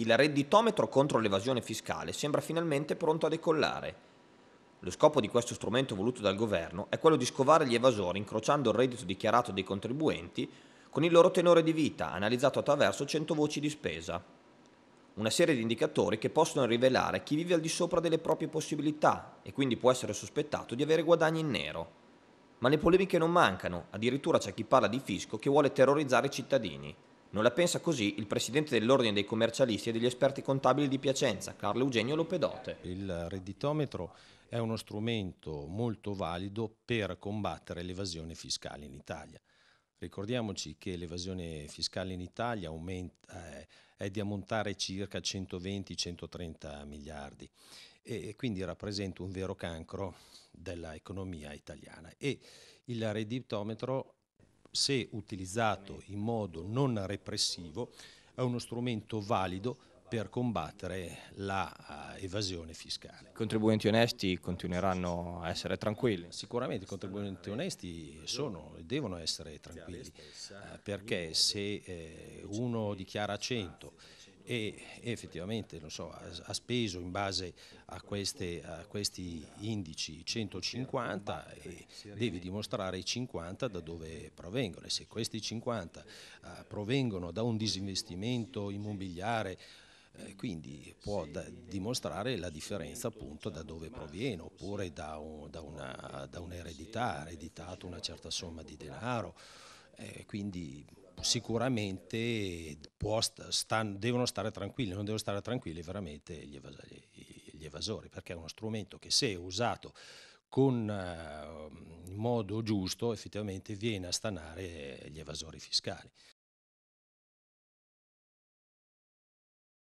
Il redditometro contro l'evasione fiscale sembra finalmente pronto a decollare. Lo scopo di questo strumento voluto dal governo è quello di scovare gli evasori incrociando il reddito dichiarato dei contribuenti con il loro tenore di vita, analizzato attraverso 100 voci di spesa. Una serie di indicatori che possono rivelare chi vive al di sopra delle proprie possibilità e quindi può essere sospettato di avere guadagni in nero. Ma le polemiche non mancano, addirittura c'è chi parla di fisco che vuole terrorizzare i cittadini. Non la pensa così il presidente dell'Ordine dei commercialisti e degli esperti contabili di Piacenza, Carlo Eugenio Lopedote. Il redditometro è uno strumento molto valido per combattere l'evasione fiscale in Italia. Ricordiamoci che l'evasione fiscale in Italia aumenta, eh, è di ammontare circa 120-130 miliardi e quindi rappresenta un vero cancro dell'economia italiana. E il redditometro se utilizzato in modo non repressivo, è uno strumento valido per combattere l'evasione eh, fiscale. I contribuenti onesti continueranno a essere tranquilli? Sicuramente i contribuenti onesti sono e devono essere tranquilli, eh, perché se eh, uno dichiara 100 e effettivamente so, ha, speso in base a, queste, a questi indici 150 e devi dimostrare i 50 da dove provengono e se questi 50 ah, provengono da un disinvestimento immobiliare eh, quindi può dimostrare la differenza appunto da dove proviene oppure da, un, da un'eredità, ha ereditato una certa somma di denaro, quindi sicuramente sta, sta, devono stare tranquilli, non devono stare tranquilli veramente gli evasori, gli evasori perché è uno strumento che se usato con, uh, in modo giusto effettivamente viene a stanare gli evasori fiscali.